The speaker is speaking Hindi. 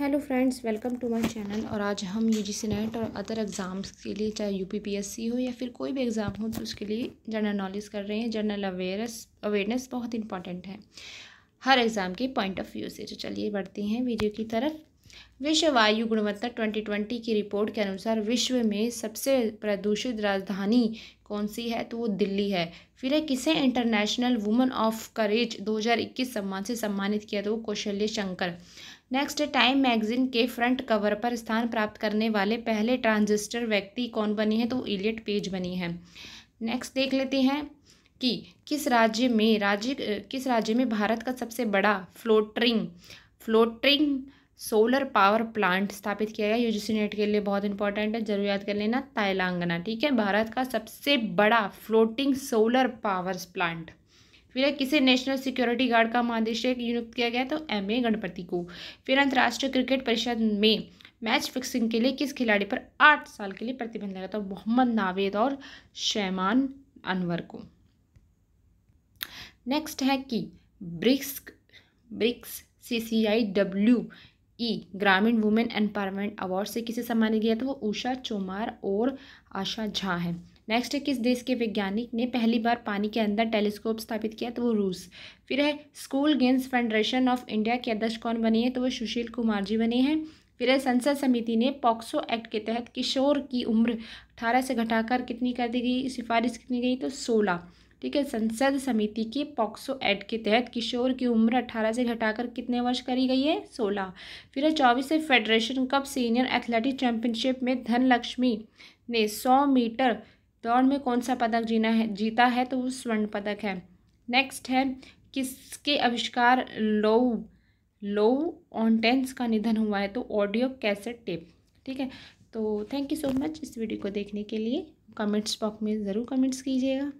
hello friends welcome to my channel और आज हम यू सी नेट और अदर एग्ज़ाम्स के लिए चाहे सी हो या फिर कोई भी एग्ज़ाम हो तो उसके लिए जनरल नॉलेज कर रहे हैं जनरल अवेयरस अवेयरनेस बहुत इंपॉर्टेंट है हर एग्ज़ाम के पॉइंट ऑफ व्यू से तो चलिए बढ़ते हैं वीडियो की तरफ विश्व वायु गुणवत्ता ट्वेंटी की रिपोर्ट के अनुसार विश्व में सबसे प्रदूषित राजधानी कौन सी है तो वो दिल्ली है फिर है किसे इंटरनेशनल वुमन ऑफ करेज 2021 सम्मान से सम्मानित किया तो वो Kaushalya Shankar next time magazine के फ्रंट कवर पर स्थान प्राप्त करने वाले पहले ट्रांजिस्टर व्यक्ति कौन बनी है तो इलियट पेज बनी है नेक्स्ट देख लेते हैं कि किस राज्य में राज्य किस राज्य में भारत का सबसे बड़ा floating floating solar power plant स्थापित किया गया यूजीसी नेट के लिए बहुत इंपॉर्टेंट है जरूर याद कर लेना तेलंगाना ठीक है भारत का सबसे बड़ा फ्लोटिंग सोलर पावर प्लांट फिर किसे नेशनल सिक्योरिटी गार्ड का महादेशक नियुक्त किया गया तो एम ए गणपति को फिर अंतर्राष्ट्रीय क्रिकेट परिषद में मैच फिक्सिंग के लिए किस खिलाड़ी पर आठ साल के लिए प्रतिबंध लगा था तो मोहम्मद नावेद और शैमान अनवर को नेक्स्ट है कि BRICS BRICS C C I W E ग्रामीण वुमेन एम्पावरमेंट अवार्ड से किसे सम्मानित किया था वो उषा चोमार और आशा झा है नेक्स्ट है किस देश के वैज्ञानिक ने पहली बार पानी के अंदर टेलीस्कोप स्थापित किया तो वो रूस फिर है school games federation of India के अध्यक्ष कौन बने हैं तो वो सुशील कुमार जी बने हैं फिर है संसद समिति ने पॉक्सो एक्ट के तहत किशोर की उम्र अठारह से घटाकर कितनी कर दी गई सिफारिश कितनी गई तो सोलह ठीक है संसद समिति के पॉक्सो एक्ट के तहत किशोर की उम्र अठारह से घटाकर कितने वर्ष करी गई है सोलह फिर है चौबीस से federation cup senior athletic championship में धनलक्ष्मी ने सौ मीटर दौड़ में कौन सा पदक जीना है जीता है तो वो स्वर्ण पदक है नेक्स्ट है किसके आविष्कार लोव लो ऑनटेंस का निधन हुआ है तो ऑडियो कैसेट टेप ठीक है तो थैंक यू सो मच इस वीडियो को देखने के लिए कमेंट्स बॉक्स में ज़रूर कमेंट्स कीजिएगा